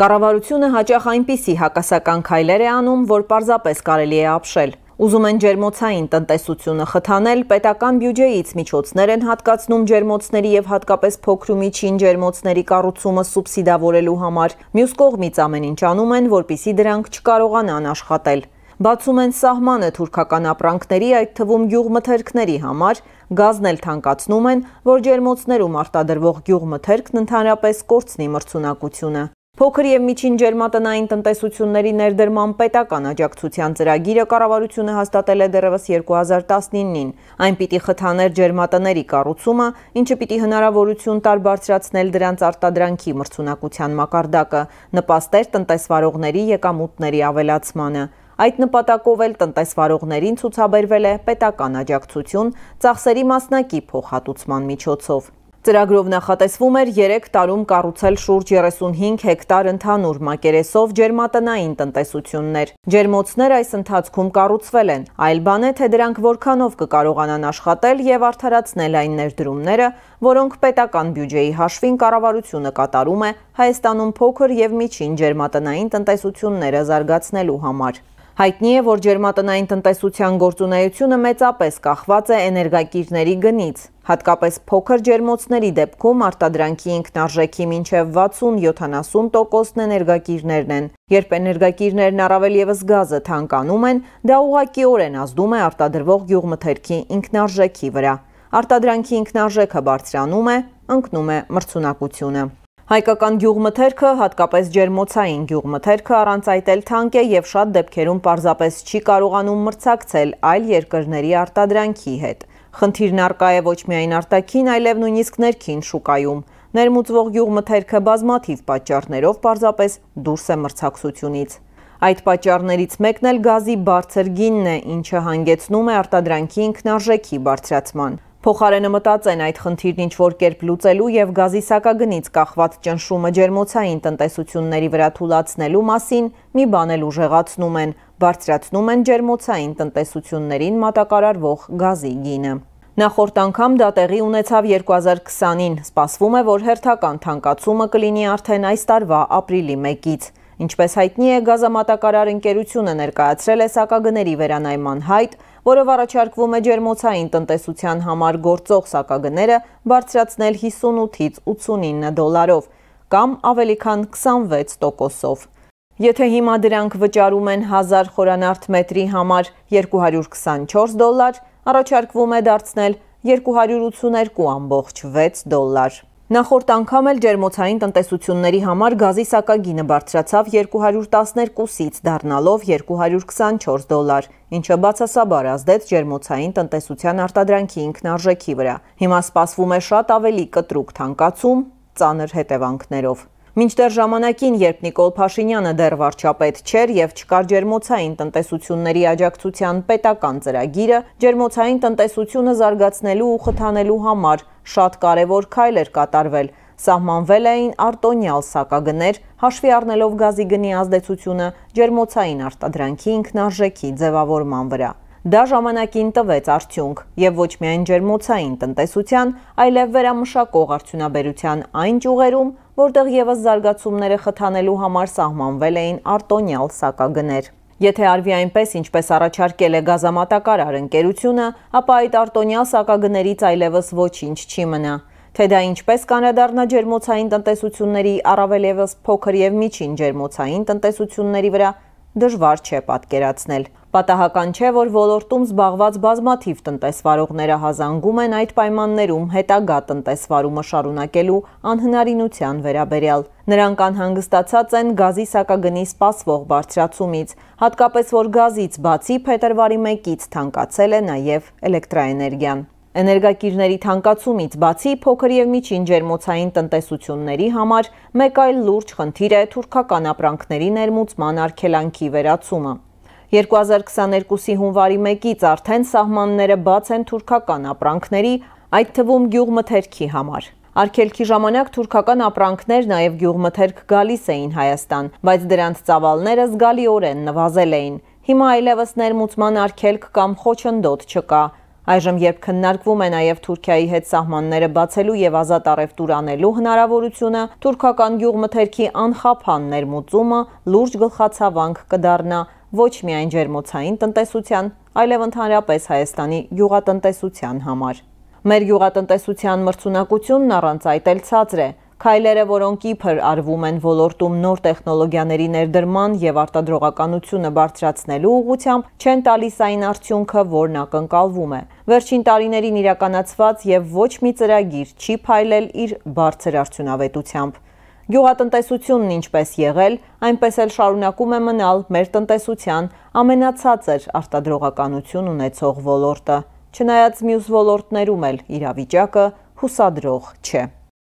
Կառավարությունը հաճախ այնպիսի հակասական քայլեր է անում, որ պարզապես կարելի է ապշել։ Ուզում են ջերմոցային տնտեսությունը խթանել, պետական բյուջեից միջոցներ են հատկացնում ջերմոցների եւ հատկապես փոքրումիչին ջերմոցների կառուցումը սուբսիդավորելու համար։ Մյուս կողմից ամեն ինչ անում են, որpիսի դրանք չկարողանան աշխատել։ Բացում են սահմանը թուրքական ապրանքների, այդ թվում գյուղմթերքների համար, գազն էլ թանկացնում են, որ ջերմոցներում արտադրվող գյուղմթերքն ընդհանրապես կորցնի մրցունակությունը։ Փոքր եւ միջին ջերմատնային տնտեսությունների ներդրման պետական աջակցության ծրագիրը կառավարությունը հաստատել է դեռևս 2019-ին։ Այն պիտի խթաներ ջերմատների կառուցումը, ինչը պիտի հնարավորություն տար բարձրացնել դրանց արտադրանքի մրցունակության մակարդակը, նպաստեր տնտեսվարողների եկամուտների ավելացմանը։ Այդ նպատակով էլ տնտեսվարողներին ցուցաբերվել է պետական աջակցություն ծախսերի մասնակի փոխհատուցման միջոցով։ Ծրագրով նախատեսվում էր 3 տարում կառուցել շուրջ 35 հեկտար ընդհանուր մակերեսով ջերմատնային տնտեսություններ։ Ջերմոցներ այս ընթացքում կառուցվել են։ Այլ բան է, թե դրանք որքանով կկարողանան աշխատել եւ արդարացնել այն ներդրումները, որոնք պետական բյուջեի հաշվին կառավարությունը կատարում է Հայաստանում փոքր եւ միջին ջերմատնային տնտեսությունները զարգացնելու համար։ Հայտնի է, որ ջերմատնային տնտեսության գործունեությունը մեծապես կախված է էներգակիրների գնից, հատկապես փոքր ջերմոցների դեպքում արտադրանքի ինքնարժեքի մինչև 60-70 տոքոսն էներգակիրներն են։ Երբ էներգակիրներն առավել եւս գազը թանկանում են, դա ուղղակիորեն ազդում է արտադրվող գյուղմթերքի ինքնարժեքի վրա։ Արտադրանքի ինքնարժեքը բարձրանում է, ընկնում է մրցունակությունը։ Հայկական գյուղմթերքը, հատկապես ջերմոցային գյուղմթերքը առանց այդ էլ թանկ է և շատ դեպքերում պարզապես չի կարողանում մրցակցել այլ երկրների արտադրանքի հետ։ Խնդիրն արկա է ոչ միայն արտակին, այլև նույնիսկ ներքին շուկայում։ Ներմուծվող գյուղմթերքը բազմաթիվ պատճառներով պարզապես դուրս է մրցակցությունից։ Այդ պատճառներից մեկն էլ գազի բարձր գինն է, ինչը հանգեցնում է արտադրանքի ինքնարժեքի բարձրացման։ Փոխարենը մտածեն այդ խնդիրն ինչ-որ կերպ լուծելու և գազի սակագնից կախված ճնշումը ջերմոցային տնտեսությունների վրա թուլացնելու մասին մի բան էլ ուժեղացնում են, բարձրացնում են ջերմոցային տնտեսություններին մատակարարվող գազի գինը։ Նախորդ անգամ դա տեղի ունեցավ 2020-ին, սպասվում է, որ հերթական թանկացումը կլինի արդեն այս տարվա ապրիլի 1-ից։ Ինչպես հայտնի է, գազամատակարար ընկերությունը ներկայացրել է սակագների վերանայման հայտ, որով առաջարկվում է ջերմոցային տնտեսության համար գործող սակագները բարձրացնել 58-ից 89 դոլարով կամ ավելի քան 26 տոքոսով։ Եթե հիմա դրանք վճարում են 1000 խորանարդ մետրի համար 224 դոլար, առաջարկվում է դարձնել 282 ամբողջ 6 դոլար։ Նախորդ անգամ էլ ջերմոցային տնտեսությունների համար գազի սակագինը բարձրացավ 212-ից դառնալով 224 դոլար, ինչը բացասաբար ազդեց ջերմոցային տնտեսության արտադրանքի ինքնարժեքի վրա։ Հիմա սպասվում է շատ ավելի կտրուկ թանկացում ծանր հետևանքներով։ Մինչդեռ ժամանակին, երբ Նիկոլ Փաշինյանը դեռ վարչապետ չէր եւ չկար ջերմոցային տնտեսությունների աջակցության պետական ծրագիրը, ջերմոցային տնտեսությունը զարգացնելու ու խթանելու համար շատ կարևոր քայլ էր կատարվել։ Սահմանվել էին արտոնյալ սակագներ, հաշվի առնելով գազի գնի ազդեցությունը ջերմոցային արտադրանքի ինքնարժեքի ձևավորման վրա։ Դա ժամանակին տվեց արդյունք եւ ոչ միայն ջերմոցային տնտեսության, այլև վերամշակող արդյունաբերության այն ճյուղերում, որտեղ եւս զարգացումները խթանելու համար սահմանվել էին արտոնյալ սակագներ։ Եթե արվի այնպես, ինչպես առաջարկել է գազամատակարար ընկերությունը, ապա այդ արտոնյալ սակագներից այլևս ոչինչ չի մնա։ Թե դա ինչպես կանրադառնա ջերմոցային տնտեսությունների, առավել եւս փոքր եւ միջին ջերմոցային տնտեսությունների վրա դժվար չէ պատկերացնել։ Պատահական չէ, որ ոլորտում զբաղված բազմաթիվ տնտեսվարողները հազանգում են այդ պայմաններում հետագա տնտեսվարումը շարունակելու անհնարինության վերաբերյալ։ Նրանք անհանգստացած են գազի սակագնի սպասվող բարձրացումից, հատկապես որ գազից բացի փետրվարի 1-ից թանկացել է նաև էլեկտրաէներգիան։ Էներգակիրների թանկացումից բացի փոքր եւ միջին ջերմոցային տնտեսությունների համար մեկ այլ լուրջ խնդիր է թուրքական ապրանքների ներմուծման արգելանքի վերացումը։ 2022-ի հունվարի 1-ից արդեն սահմանները բաց են թուրքական ապրանքների, այդ թվում գյուղմթերքի համար։ Արգելքի ժամանակ թուրքական ապրանքներ նաև գյուղմթերք գալիս էին Հայաստան, բայց դրանց ծավալները զգալիորեն նվազել էին։ Հիմա այլևս ներմուծման արգելք կամ խոչընդոտ չկա, Այժմ երբ քննարկվում է նաև Թուրքիայի հետ սահմանները բացելու եւ ազատ առևտուր անելու հնարավորությունը, թուրքական գյուղմթերքի անխափան ներմուծումը լուրջ գլխացավանք կդառնա ոչ միայն ջերմոցային տնտեսության, այլև ընդհանրապես Հայաստանի գյուղատնտեսության համար։ Մեր գյուղատնտեսության մրցունակությունն առանց այդ էլ ցածր է։ Քայլերը, որոնք իբր արվում են ոլորտում նոր տեխնոլոգիաների ներդրման եւ արտադրողականությունը բարձրացնելու ուղղությամբ, չեն տալիս այն արդյունքը, որն ակնկալվում է։ Վերջին տարիներին իրականացված եւ ոչ մի ծրագիր չի փայլել իր բարձր արդյունավետությամբ։ Գյուղատնտեսությունն ինչպես եղել, այնպես էլ շարունակում է մնալ մեր տնտեսության ամենացածր արտադրողականություն ունեցող ոլորտը։ Չնայած մյուս ոլորտներում էլ իրավիճակը հուսադրող չէ։